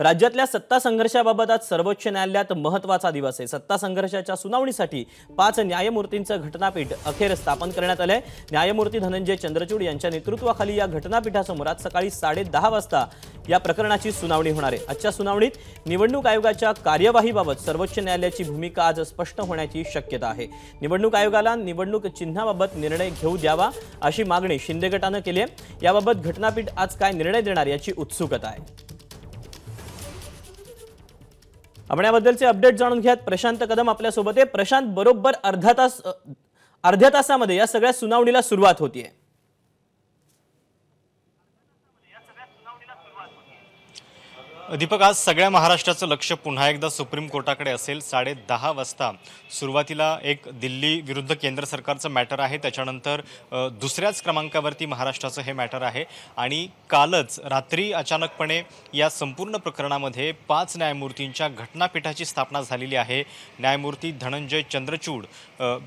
राज्यातल्या सत्ता संघर्षाबाबत आज सर्वोच्च न्यायालयात महत्वाचा दिवस आहे सत्ता संघर्षाच्या सुनावणीसाठी पाच न्यायमूर्तींचं घटनापीठ अखेर स्थापन करण्यात आलंय न्यायमूर्ती धनंजय चंद्रचूड यांच्या नेतृत्वाखाली या घटनापीठासमोर आज सकाळी साडे दहा वाजता या प्रकरणाची सुनावणी होणार आहे आजच्या सुनावणीत निवडणूक आयोगाच्या कार्यवाहीबाबत सर्वोच्च न्यायालयाची भूमिका आज स्पष्ट होण्याची शक्यता आहे निवडणूक आयोगाला निवडणूक चिन्हाबाबत निर्णय घेऊ द्यावा अशी मागणी शिंदे गटानं केली आहे याबाबत घटनापीठ आज काय निर्णय देणार याची उत्सुकता आहे आपण याबद्दलचे अपडेट जाणून घ्यात प्रशांत कदम आपल्यासोबत आहे प्रशांत बरोबर अर्धा तास अर्ध्या तासामध्ये या सगळ्या सुनावणीला सुरुवात होतीये दीपक आज सगळ्या महाराष्ट्राचं लक्ष पुन्हा एकदा सुप्रीम कोर्टाकडे असेल साडे दहा वाजता सुरुवातीला एक दिल्ली विरुद्ध केंद्र सरकारचं मॅटर आहे त्याच्यानंतर दुसऱ्याच क्रमांकावरती महाराष्ट्राचं हे मॅटर आहे आणि कालच रात्री अचानकपणे या संपूर्ण प्रकरणामध्ये पाच न्यायमूर्तींच्या घटनापीठाची स्थापना झालेली आहे न्यायमूर्ती धनंजय चंद्रचूड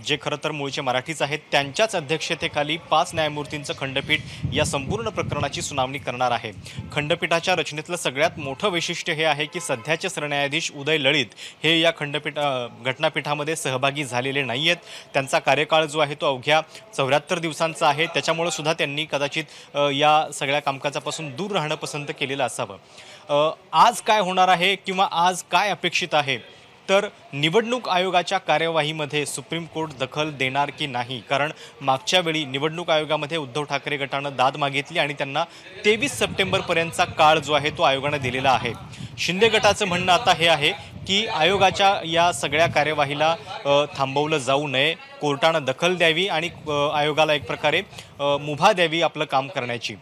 जे खरं तर मूळचे मराठीच आहेत त्यांच्याच अध्यक्षतेखाली पाच न्यायमूर्तींचं खंडपीठ या संपूर्ण प्रकरणाची सुनावणी करणार आहे खंडपीठाच्या रचनेतलं सगळ्यात मोठं मोठं वैशिष्ट्य हे आहे की सध्याचे सरन्यायाधीश उदय लळित हे या खंडपीठ घटनापीठामध्ये सहभागी झालेले नाही आहेत त्यांचा कार्यकाळ जो आहे तो अवघ्या चौऱ्याहत्तर दिवसांचा आहे त्याच्यामुळं सुद्धा त्यांनी कदाचित या सगळ्या कामकाजापासून दूर राहणं पसंत केलेलं असावं आज काय होणार आहे किंवा आज काय अपेक्षित आहे तर निवडणूक आयोगाच्या कार्यवाहीमध्ये सुप्रीम कोर्ट दखल देणार की नाही कारण मागच्या वेळी निवडणूक आयोगामध्ये उद्धव ठाकरे गटानं दाद मागितली आणि त्यांना तेवीस सप्टेंबरपर्यंतचा काळ जो आहे तो आयोगानं दिलेला आहे शिंदे गटाचं म्हणणं आता हे आहे की आयोगाच्या या सगळ्या कार्यवाहीला थांबवलं जाऊ नये कोर्टानं दखल द्यावी आणि आयोगाला एक प्रकारे मुभा द्यावी आपलं काम करण्याची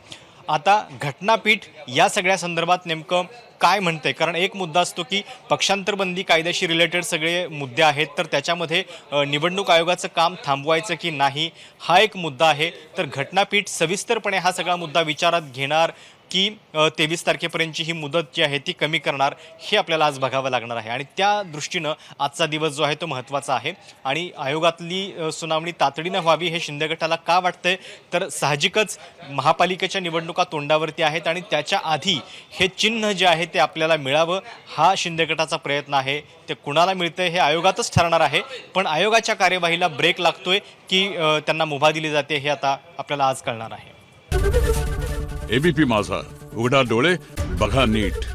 आता घटनापीठ या सगळ्या संदर्भात नेमकं काय म्हणते कारण एक मुद्दा असतो की पक्षांतरबंदी कायद्याशी रिलेटेड सगळे मुद्दे आहेत तर त्याच्यामध्ये निवडणूक आयोगाचं काम थांबवायचं की नाही हा एक मुद्दा आहे तर घटनापीठ सविस्तरपणे हा सगळा मुद्दा विचारात घेणार की तेवीस तारखेपर्यंतची ही मुदत जी आहे ती कमी करणार हे आपल्याला आज बघावं लागणार आहे आणि त्या दृष्टीनं आजचा दिवस जो आहे तो महत्त्वाचा आहे आणि आयोगातली सुनावणी तातडीनं व्हावी हे शिंदे गटाला का वाटतंय तर साहजिकच महापालिकेच्या निवडणुका तोंडावरती आहेत आणि त्याच्या आधी हे चिन्ह जे आहे ते आपल्याला मिळावं हा शिंदे गटाचा प्रयत्न आहे ते कुणाला मिळतं हे आयोगातच ठरणार आहे पण आयोगाच्या कार्यवाहीला ब्रेक लागतोय की त्यांना मुभा दिली जाते हे आता आपल्याला आज कळणार आहे एबीपी माझा उघडा डोळे बघा नीट